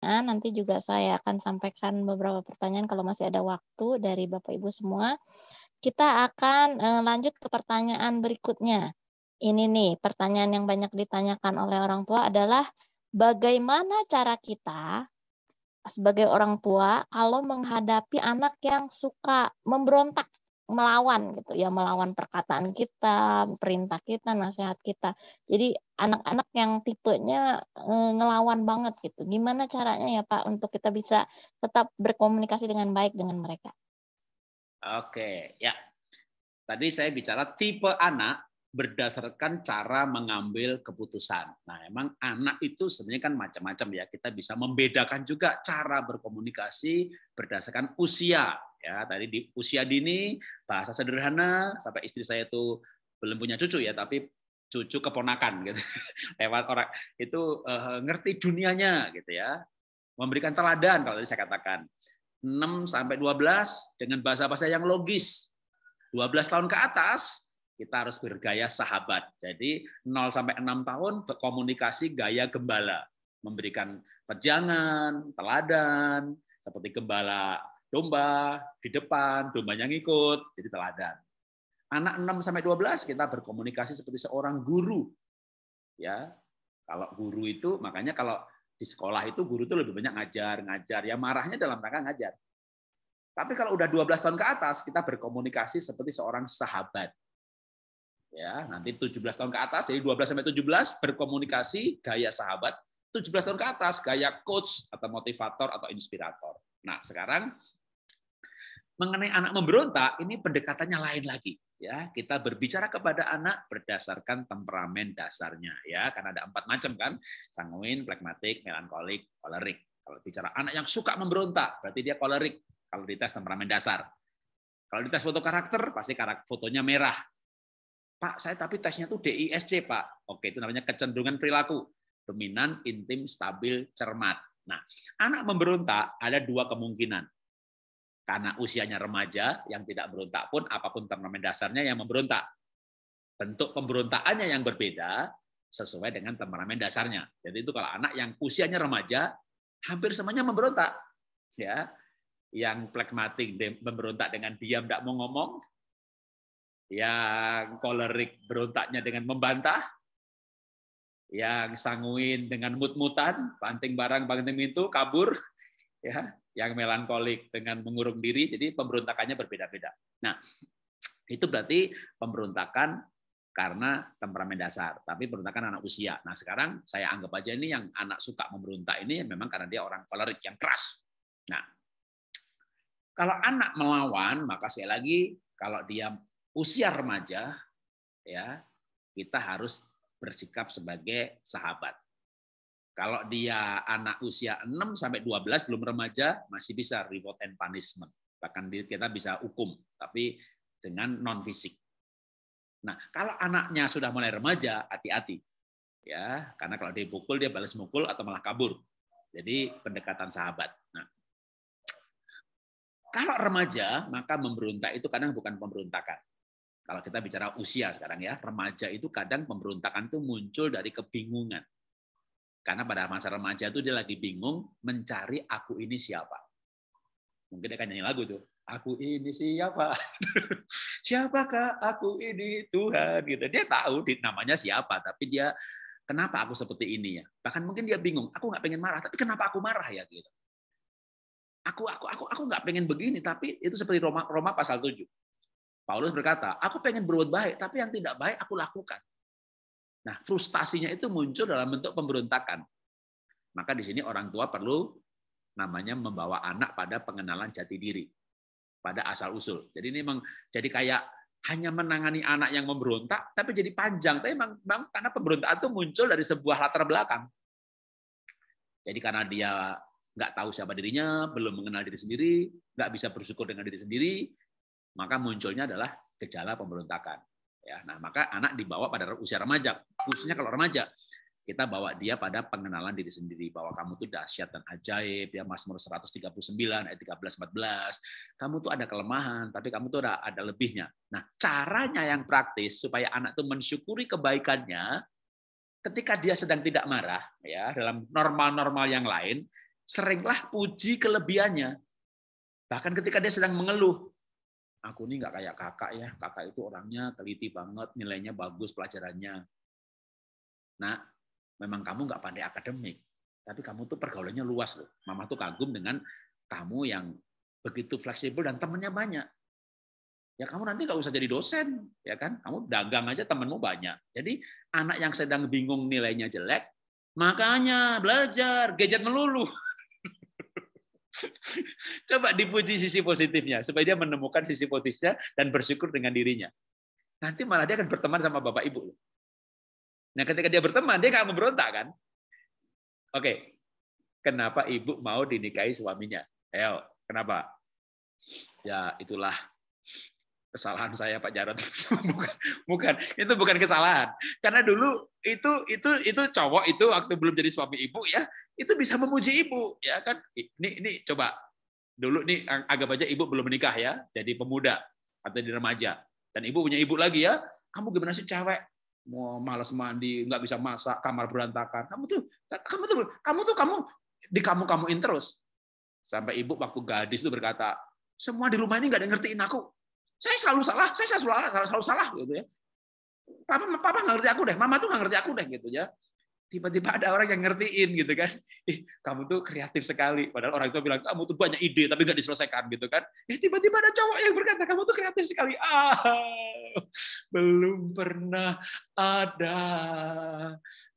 Nah, nanti juga saya akan sampaikan beberapa pertanyaan kalau masih ada waktu dari Bapak Ibu semua. Kita akan eh, lanjut ke pertanyaan berikutnya. Ini nih, pertanyaan yang banyak ditanyakan oleh orang tua adalah bagaimana cara kita sebagai orang tua kalau menghadapi anak yang suka memberontak melawan gitu ya melawan perkataan kita perintah kita nasihat kita jadi anak-anak yang tipenya eh, ngelawan banget gitu gimana caranya ya pak untuk kita bisa tetap berkomunikasi dengan baik dengan mereka oke ya tadi saya bicara tipe anak berdasarkan cara mengambil keputusan. Nah, emang anak itu sebenarnya kan macam-macam ya. Kita bisa membedakan juga cara berkomunikasi berdasarkan usia. Ya, tadi di usia dini, bahasa sederhana, sampai istri saya itu belum punya cucu ya, tapi cucu keponakan gitu. Lewat orang itu uh, ngerti dunianya gitu ya. Memberikan teladan kalau tadi saya katakan. 6 sampai 12 dengan bahasa-bahasa yang logis. 12 tahun ke atas kita harus bergaya sahabat. Jadi 0 sampai 6 tahun berkomunikasi gaya gembala, memberikan terjangan, teladan, seperti gembala domba di depan, dombanya ngikut, jadi teladan. Anak 6 sampai 12 kita berkomunikasi seperti seorang guru. Ya. Kalau guru itu makanya kalau di sekolah itu guru itu lebih banyak ngajar, ngajar. Ya marahnya dalam rangka ngajar. Tapi kalau udah 12 tahun ke atas kita berkomunikasi seperti seorang sahabat. Ya, nanti 17 tahun ke atas jadi 12 sampai 17 berkomunikasi gaya sahabat, 17 tahun ke atas gaya coach atau motivator atau inspirator. Nah, sekarang mengenai anak memberontak ini pendekatannya lain lagi ya kita berbicara kepada anak berdasarkan temperamen dasarnya ya karena ada empat macam kan sanguin plekmatik melankolik kolerik kalau bicara anak yang suka memberontak berarti dia kolerik kalau dites temperamen dasar kalau dites foto karakter pasti karakter fotonya merah Pak, saya tapi tesnya tuh DISC, Pak. Oke, itu namanya kecenderungan perilaku. Dominan, intim, stabil, cermat. Nah, anak memberontak ada dua kemungkinan karena usianya remaja yang tidak berontak pun apapun turnamen dasarnya yang memberontak. Bentuk pemberontakannya yang berbeda sesuai dengan temperamen dasarnya. Jadi itu kalau anak yang usianya remaja hampir semuanya memberontak. Ya, yang plekmatik memberontak dengan diam tidak mau ngomong, yang kolerik berontaknya dengan membantah, yang sanguin dengan mut-mutan, banting barang, banting pintu, kabur, ya, yang melankolik dengan mengurung diri, jadi pemberontakannya berbeda-beda. Nah, itu berarti pemberontakan karena temperamen dasar, tapi pemberontakan anak usia. Nah, sekarang saya anggap aja ini yang anak suka memberontak ini memang karena dia orang kolerik yang keras. Nah, kalau anak melawan, maka sekali lagi kalau dia usia remaja, ya kita harus bersikap sebagai sahabat. Kalau dia anak usia 6 sampai 12 belum remaja masih bisa reward and punishment. Bahkan kita bisa hukum tapi dengan non fisik. Nah, kalau anaknya sudah mulai remaja, hati-hati. Ya, karena kalau dia pukul dia balas mukul atau malah kabur. Jadi pendekatan sahabat. Nah, kalau remaja, maka memberontak itu kadang bukan pemberontakan. Kalau kita bicara usia sekarang ya, remaja itu kadang pemberontakan itu muncul dari kebingungan. Karena pada masa remaja itu dia lagi bingung mencari aku ini siapa. Mungkin dia akan nyanyi lagu tuh. Aku ini siapa? Siapakah aku ini Tuhan? Gitu. Dia tahu namanya siapa, tapi dia kenapa aku seperti ini ya? Bahkan mungkin dia bingung. Aku nggak pengen marah, tapi kenapa aku marah ya? Gitu. Aku aku aku aku nggak pengen begini, tapi itu seperti Roma Roma pasal 7. Paulus berkata, aku pengen berbuat baik, tapi yang tidak baik aku lakukan. Nah, frustasinya itu muncul dalam bentuk pemberontakan. Maka di sini orang tua perlu namanya membawa anak pada pengenalan jati diri, pada asal usul. Jadi ini memang jadi kayak hanya menangani anak yang memberontak, tapi jadi panjang. Tapi memang, memang karena pemberontakan itu muncul dari sebuah latar belakang. Jadi karena dia nggak tahu siapa dirinya, belum mengenal diri sendiri, nggak bisa bersyukur dengan diri sendiri, maka munculnya adalah gejala pemberontakan. Ya, nah maka anak dibawa pada usia remaja, khususnya kalau remaja kita bawa dia pada pengenalan diri sendiri bahwa kamu tuh dahsyat dan ajaib ya Mazmur 139 ayat 13 14 kamu tuh ada kelemahan tapi kamu tuh ada ada lebihnya nah caranya yang praktis supaya anak tuh mensyukuri kebaikannya ketika dia sedang tidak marah ya dalam normal-normal yang lain seringlah puji kelebihannya bahkan ketika dia sedang mengeluh aku ini nggak kayak kakak ya, kakak itu orangnya teliti banget, nilainya bagus pelajarannya. Nah, memang kamu nggak pandai akademik, tapi kamu tuh pergaulannya luas loh. Mama tuh kagum dengan kamu yang begitu fleksibel dan temennya banyak. Ya kamu nanti nggak usah jadi dosen, ya kan? Kamu dagang aja temenmu banyak. Jadi anak yang sedang bingung nilainya jelek, makanya belajar gadget melulu. Coba dipuji sisi positifnya supaya dia menemukan sisi positifnya dan bersyukur dengan dirinya. Nanti malah dia akan berteman sama bapak ibu. Nah, ketika dia berteman dia akan memberontak kan? Oke, kenapa ibu mau dinikahi suaminya? Ayo, kenapa? Ya itulah kesalahan saya Pak jarod bukan, bukan, itu bukan kesalahan. Karena dulu itu itu itu cowok itu waktu belum jadi suami ibu ya, itu bisa memuji ibu, ya kan? Ini ini coba dulu nih agak aja ibu belum menikah ya, jadi pemuda atau di remaja. Dan ibu punya ibu lagi ya, kamu gimana sih cewek? Mau malas mandi, nggak bisa masak, kamar berantakan. Kamu tuh, kamu tuh, kamu tuh kamu di kamu kamuin terus. Sampai ibu waktu gadis itu berkata, semua di rumah ini nggak ada yang ngertiin aku. Saya selalu salah, saya selalu salah, selalu salah gitu ya. Papa, papa nggak ngerti aku deh, mama tuh nggak ngerti aku deh gitu ya tiba-tiba ada orang yang ngertiin gitu kan. Ih, kamu tuh kreatif sekali. Padahal orang itu bilang, kamu tuh banyak ide tapi nggak diselesaikan gitu kan. Eh, tiba-tiba ada cowok yang berkata, kamu tuh kreatif sekali. Ah, belum pernah ada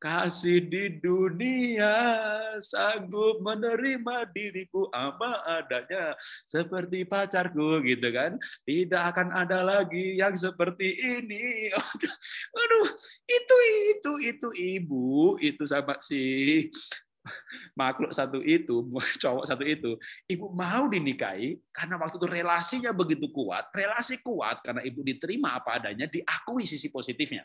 kasih di dunia sanggup menerima diriku apa adanya seperti pacarku gitu kan. Tidak akan ada lagi yang seperti ini. Aduh, itu itu itu ibu itu sama si makhluk satu itu, cowok satu itu, ibu mau dinikahi karena waktu itu relasinya begitu kuat, relasi kuat karena ibu diterima apa adanya, diakui sisi positifnya.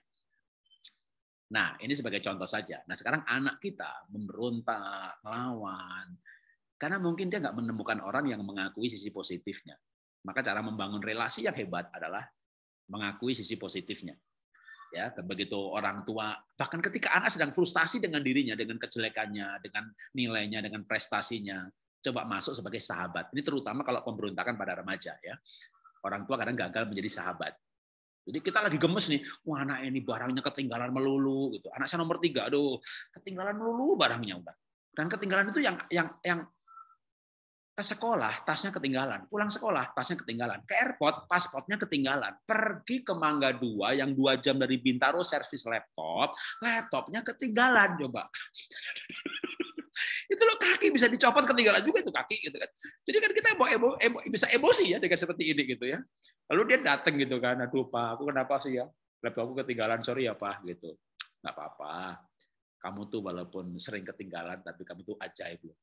Nah, ini sebagai contoh saja. Nah, sekarang anak kita memberontak, melawan, karena mungkin dia nggak menemukan orang yang mengakui sisi positifnya. Maka cara membangun relasi yang hebat adalah mengakui sisi positifnya ya begitu orang tua bahkan ketika anak sedang frustasi dengan dirinya dengan kejelekannya dengan nilainya dengan prestasinya coba masuk sebagai sahabat ini terutama kalau pemberontakan pada remaja ya orang tua kadang gagal menjadi sahabat jadi kita lagi gemes nih, wah anak ini barangnya ketinggalan melulu gitu. Anak saya nomor tiga, aduh ketinggalan melulu barangnya udah. Dan ketinggalan itu yang yang yang ke sekolah tasnya ketinggalan, pulang sekolah tasnya ketinggalan, ke airport pasportnya ketinggalan, pergi ke Mangga dua yang dua jam dari Bintaro servis laptop, laptopnya ketinggalan coba. itu loh kaki bisa dicopot ketinggalan juga itu kaki gitu kan. Jadi kan kita bisa emosi ya dengan seperti ini gitu ya. Lalu dia datang gitu kan, aduh Pak, aku kenapa sih ya? laptop aku ketinggalan, sorry ya Pak gitu. Nggak apa-apa. Kamu tuh walaupun sering ketinggalan, tapi kamu tuh ajaib loh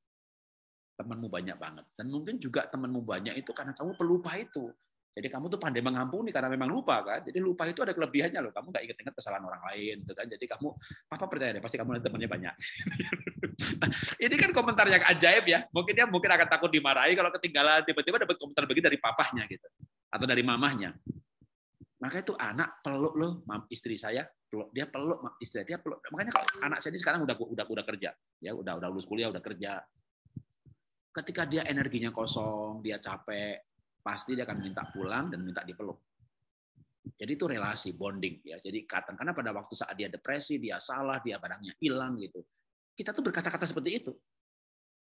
temanmu banyak banget. Dan mungkin juga temanmu banyak itu karena kamu pelupa itu. Jadi kamu tuh pandai mengampuni karena memang lupa kan. Jadi lupa itu ada kelebihannya loh. Kamu nggak ingat-ingat kesalahan orang lain, gitu kan. Jadi kamu apa percaya deh, pasti kamu nanti temannya banyak. ini kan komentar yang ajaib ya. Mungkin dia mungkin akan takut dimarahi kalau ketinggalan tiba-tiba dapat komentar begini dari papahnya gitu atau dari mamahnya. Maka itu anak peluk loh, mam istri saya peluk dia peluk istri dia peluk. Makanya kalau anak saya ini sekarang udah udah udah kerja, ya udah udah lulus kuliah udah kerja Ketika dia energinya kosong, dia capek, pasti dia akan minta pulang dan minta dipeluk. Jadi itu relasi bonding ya. Jadi katakan karena pada waktu saat dia depresi, dia salah, dia barangnya hilang gitu. Kita tuh berkata-kata seperti itu.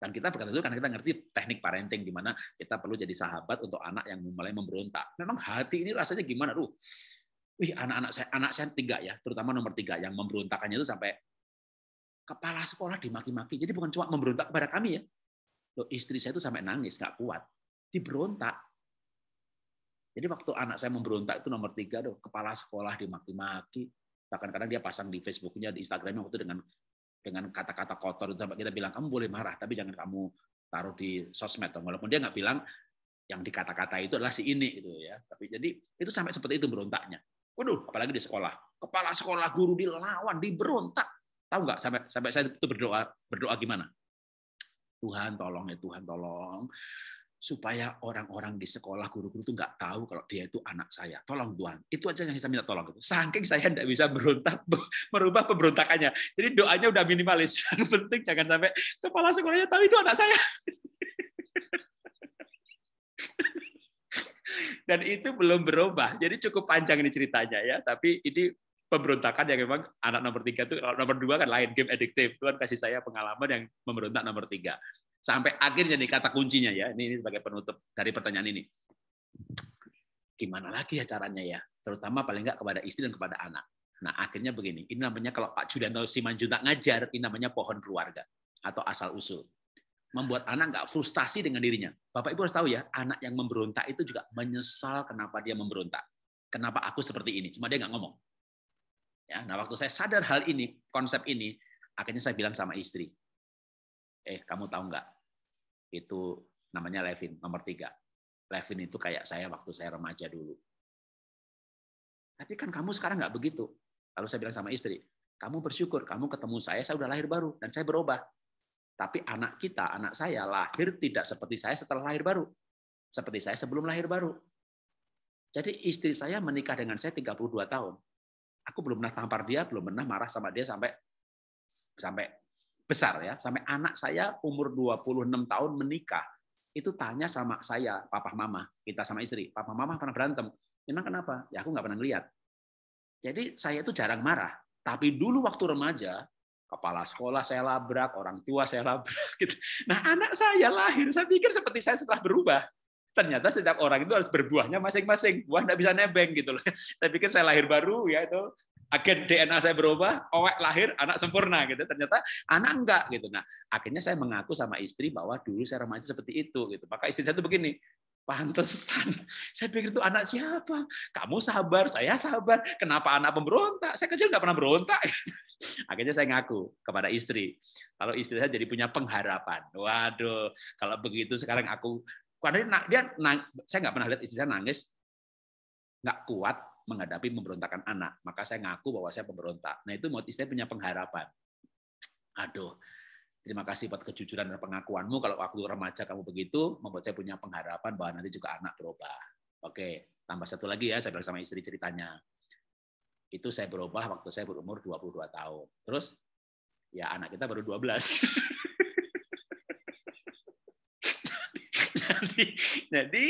Dan kita berkata itu karena kita ngerti teknik parenting di mana kita perlu jadi sahabat untuk anak yang mulai memberontak. Memang hati ini rasanya gimana? ruh? wih anak-anak saya anak saya tiga ya, terutama nomor tiga yang memberontakannya itu sampai kepala sekolah dimaki-maki. Jadi bukan cuma memberontak kepada kami ya, Loh, istri saya itu sampai nangis, nggak kuat. Diberontak. Jadi waktu anak saya memberontak itu nomor tiga, doh, kepala sekolah dimaki-maki. Bahkan kadang dia pasang di Facebooknya, di Instagramnya waktu dengan dengan kata-kata kotor. Sampai kita bilang, kamu boleh marah, tapi jangan kamu taruh di sosmed. Walaupun dia nggak bilang, yang dikata-kata itu adalah si ini gitu ya. Tapi jadi itu sampai seperti itu berontaknya. Waduh, apalagi di sekolah. Kepala sekolah guru dilawan, diberontak. Tahu nggak sampai sampai saya itu berdoa berdoa gimana? Tuhan tolong ya Tuhan tolong supaya orang-orang di sekolah guru-guru itu nggak tahu kalau dia itu anak saya. Tolong Tuhan. Itu aja yang bisa minta tolong. Saking saya nggak bisa berontak, merubah pemberontakannya. Jadi doanya udah minimalis. Yang penting jangan sampai kepala sekolahnya tahu itu anak saya. Dan itu belum berubah. Jadi cukup panjang ini ceritanya ya. Tapi ini pemberontakan yang memang anak nomor tiga itu nomor dua kan lain game addictive Tuhan kasih saya pengalaman yang memberontak nomor tiga sampai akhirnya nih kata kuncinya ya ini, ini sebagai penutup dari pertanyaan ini gimana lagi ya caranya ya terutama paling enggak kepada istri dan kepada anak nah akhirnya begini ini namanya kalau Pak Juliano Simanjuntak ngajar ini namanya pohon keluarga atau asal usul membuat anak enggak frustasi dengan dirinya Bapak Ibu harus tahu ya anak yang memberontak itu juga menyesal kenapa dia memberontak kenapa aku seperti ini cuma dia nggak ngomong Ya, nah waktu saya sadar hal ini, konsep ini, akhirnya saya bilang sama istri, eh kamu tahu nggak? Itu namanya Levin, nomor tiga. Levin itu kayak saya waktu saya remaja dulu. Tapi kan kamu sekarang nggak begitu. Lalu saya bilang sama istri, kamu bersyukur, kamu ketemu saya, saya udah lahir baru, dan saya berubah. Tapi anak kita, anak saya lahir tidak seperti saya setelah lahir baru. Seperti saya sebelum lahir baru. Jadi istri saya menikah dengan saya 32 tahun. Aku belum pernah tampar dia, belum pernah marah sama dia sampai sampai besar ya, sampai anak saya umur 26 tahun menikah itu tanya sama saya, papa mama, kita sama istri, papa mama pernah berantem. Memang kenapa? Ya aku nggak pernah ngeliat. Jadi saya itu jarang marah. Tapi dulu waktu remaja, kepala sekolah saya labrak, orang tua saya labrak. Gitu. Nah anak saya lahir, saya pikir seperti saya setelah berubah ternyata setiap orang itu harus berbuahnya masing-masing. Buah tidak bisa nebeng gitu loh. Saya pikir saya lahir baru ya itu agen DNA saya berubah, owek lahir anak sempurna gitu. Ternyata anak enggak gitu. Nah, akhirnya saya mengaku sama istri bahwa dulu saya remaja seperti itu gitu. Maka istri saya tuh begini, pantesan. Saya pikir itu anak siapa? Kamu sabar, saya sabar. Kenapa anak pemberontak? Saya kecil nggak pernah berontak. Akhirnya saya ngaku kepada istri. Kalau istri saya jadi punya pengharapan. Waduh, kalau begitu sekarang aku karena dia, dia saya nggak pernah lihat istri saya nangis, nggak kuat menghadapi pemberontakan anak. Maka saya ngaku bahwa saya pemberontak. Nah itu mau istri punya pengharapan. Aduh, terima kasih buat kejujuran dan pengakuanmu. Kalau waktu remaja kamu begitu, membuat saya punya pengharapan bahwa nanti juga anak berubah. Oke, tambah satu lagi ya, saya bilang sama istri ceritanya. Itu saya berubah waktu saya berumur 22 tahun. Terus, ya anak kita baru 12. jadi, jadi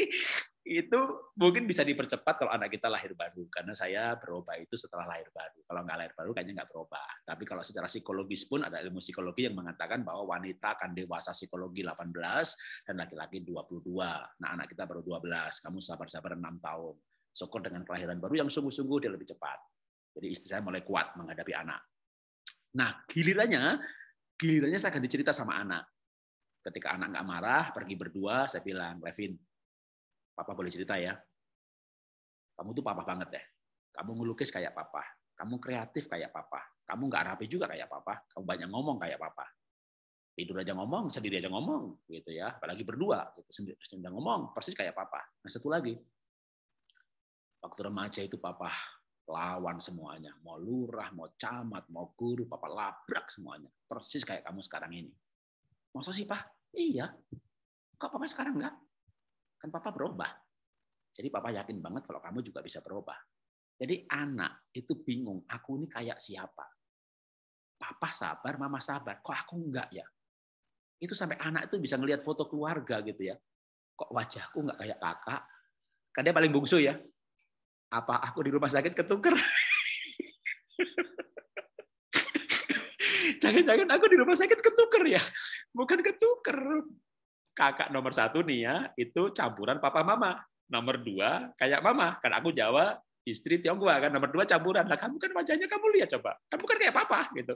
itu mungkin bisa dipercepat kalau anak kita lahir baru karena saya berubah itu setelah lahir baru kalau nggak lahir baru kayaknya nggak berubah tapi kalau secara psikologis pun ada ilmu psikologi yang mengatakan bahwa wanita akan dewasa psikologi 18 dan laki-laki 22 nah anak kita baru 12 kamu sabar-sabar 6 tahun syukur dengan kelahiran baru yang sungguh-sungguh dia lebih cepat jadi istri saya mulai kuat menghadapi anak nah gilirannya gilirannya saya akan dicerita sama anak Ketika anak nggak marah, pergi berdua, saya bilang, Levin, papa boleh cerita ya. Kamu tuh papa banget deh ya. Kamu ngelukis kayak papa. Kamu kreatif kayak papa. Kamu nggak rapi juga kayak papa. Kamu banyak ngomong kayak papa. Tidur aja ngomong, sendiri aja ngomong, gitu ya. Apalagi berdua, gitu. sendiri, sendiri ngomong, persis kayak papa. Nah satu lagi, waktu remaja itu papa lawan semuanya. Mau lurah, mau camat, mau guru, papa labrak semuanya. Persis kayak kamu sekarang ini. Masa sih, Pak? Iya. Kok Papa sekarang enggak? Kan Papa berubah. Jadi Papa yakin banget kalau kamu juga bisa berubah. Jadi anak itu bingung, aku ini kayak siapa? Papa sabar, mama sabar. Kok aku enggak ya? Itu sampai anak itu bisa ngelihat foto keluarga gitu ya. Kok wajahku enggak kayak kakak? Kan dia paling bungsu ya. Apa aku di rumah sakit ketuker? jangan-jangan aku di rumah sakit ketuker ya. Bukan ketuker. Kakak nomor satu nih ya, itu campuran papa mama. Nomor dua, kayak mama. Karena aku Jawa, istri Tionghoa kan. Nomor dua campuran. Lah kamu kan wajahnya kamu lihat coba. Kamu kan kayak papa gitu.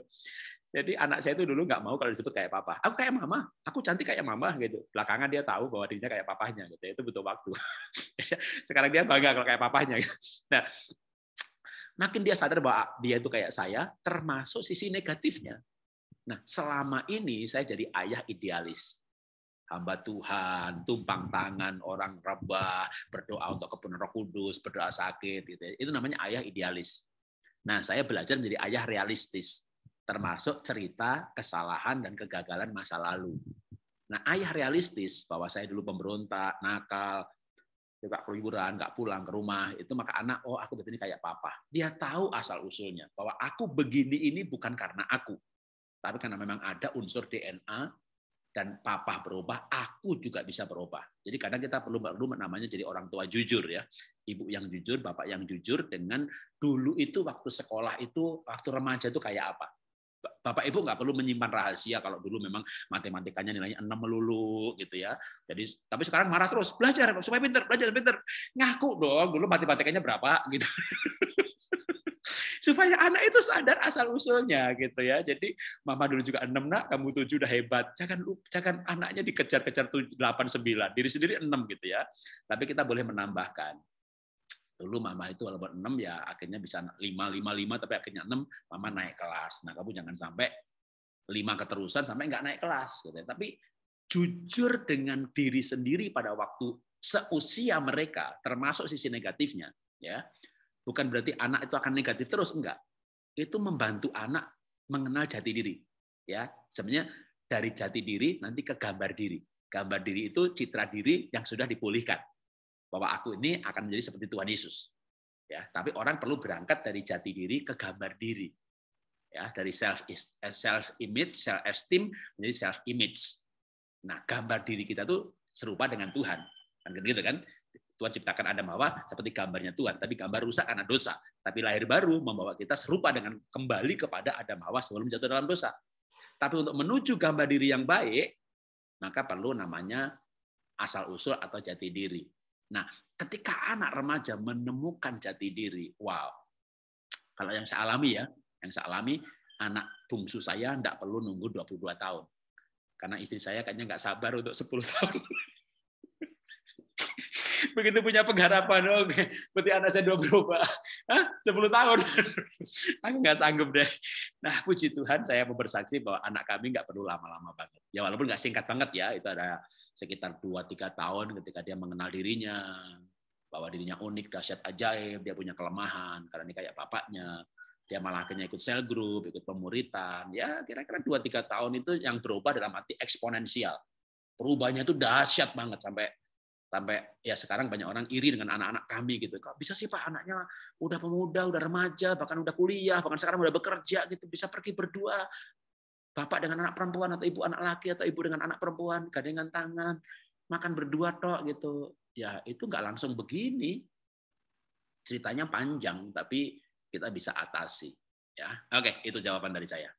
Jadi anak saya itu dulu nggak mau kalau disebut kayak papa. Aku kayak mama, aku cantik kayak mama gitu. Belakangan dia tahu bahwa dirinya kayak papahnya gitu. Itu butuh waktu. Sekarang dia bangga kalau kayak papahnya. Gitu. Nah, makin dia sadar bahwa dia itu kayak saya, termasuk sisi negatifnya. Nah, selama ini saya jadi ayah idealis. Hamba Tuhan, tumpang tangan orang rebah, berdoa untuk kebenaran Roh Kudus, berdoa sakit gitu. Ya. Itu namanya ayah idealis. Nah, saya belajar menjadi ayah realistis, termasuk cerita kesalahan dan kegagalan masa lalu. Nah, ayah realistis bahwa saya dulu pemberontak, nakal, juga ya, keluyuran, nggak pulang ke rumah, itu maka anak, oh aku betul ini kayak papa. Dia tahu asal usulnya bahwa aku begini ini bukan karena aku, tapi karena memang ada unsur DNA dan papa berubah, aku juga bisa berubah. Jadi kadang kita perlu perlu namanya jadi orang tua jujur ya. Ibu yang jujur, bapak yang jujur dengan dulu itu waktu sekolah itu, waktu remaja itu kayak apa? Bapak Ibu nggak perlu menyimpan rahasia kalau dulu memang matematikanya nilainya 6 melulu gitu ya. Jadi tapi sekarang marah terus, belajar supaya pinter, belajar pinter. Ngaku dong, dulu matematikanya berapa gitu. supaya anak itu sadar asal usulnya gitu ya. Jadi mama dulu juga enam nak, kamu tujuh udah hebat. Jangan jangan anaknya dikejar-kejar delapan sembilan, diri sendiri enam gitu ya. Tapi kita boleh menambahkan dulu mama itu walaupun enam ya akhirnya bisa lima lima lima tapi akhirnya enam mama naik kelas. Nah, kamu jangan sampai lima keterusan sampai nggak naik kelas gitu. ya. Tapi jujur dengan diri sendiri pada waktu seusia mereka termasuk sisi negatifnya ya. Bukan berarti anak itu akan negatif terus, enggak. Itu membantu anak mengenal jati diri. Ya, sebenarnya dari jati diri nanti ke gambar diri. Gambar diri itu citra diri yang sudah dipulihkan. Bahwa aku ini akan menjadi seperti Tuhan Yesus. Ya, tapi orang perlu berangkat dari jati diri ke gambar diri. Ya, dari self eh, self image, self esteem menjadi self image. Nah, gambar diri kita tuh serupa dengan Tuhan. Kan gitu kan? Tuhan ciptakan ada Hawa seperti gambarnya Tuhan, tapi gambar rusak karena dosa. Tapi lahir baru membawa kita serupa dengan kembali kepada ada Hawa sebelum jatuh dalam dosa. Tapi untuk menuju gambar diri yang baik, maka perlu namanya asal-usul atau jati diri. Nah, ketika anak remaja menemukan jati diri, wow. Kalau yang saya alami ya, yang saya alami, anak bungsu saya tidak perlu nunggu 22 tahun. Karena istri saya kayaknya nggak sabar untuk 10 tahun. Begitu punya pengharapan, oh, oke, okay. seperti anak saya dua berubah. Hah? 10 tahun. Aku nggak sanggup deh. Nah, puji Tuhan saya mau bersaksi bahwa anak kami nggak perlu lama-lama banget. Ya walaupun nggak singkat banget ya, itu ada sekitar 2-3 tahun ketika dia mengenal dirinya, bahwa dirinya unik, dahsyat, ajaib, dia punya kelemahan, karena ini kayak bapaknya, dia malah akhirnya ikut sel grup, ikut pemuritan, ya kira-kira 2 tiga tahun itu yang berubah dalam arti eksponensial. Perubahannya itu dahsyat banget, sampai sampai ya sekarang banyak orang iri dengan anak-anak kami gitu kok bisa sih pak anaknya udah pemuda udah remaja bahkan udah kuliah bahkan sekarang udah bekerja gitu bisa pergi berdua bapak dengan anak perempuan atau ibu anak laki atau ibu dengan anak perempuan gandengan tangan makan berdua toh gitu ya itu nggak langsung begini ceritanya panjang tapi kita bisa atasi ya oke itu jawaban dari saya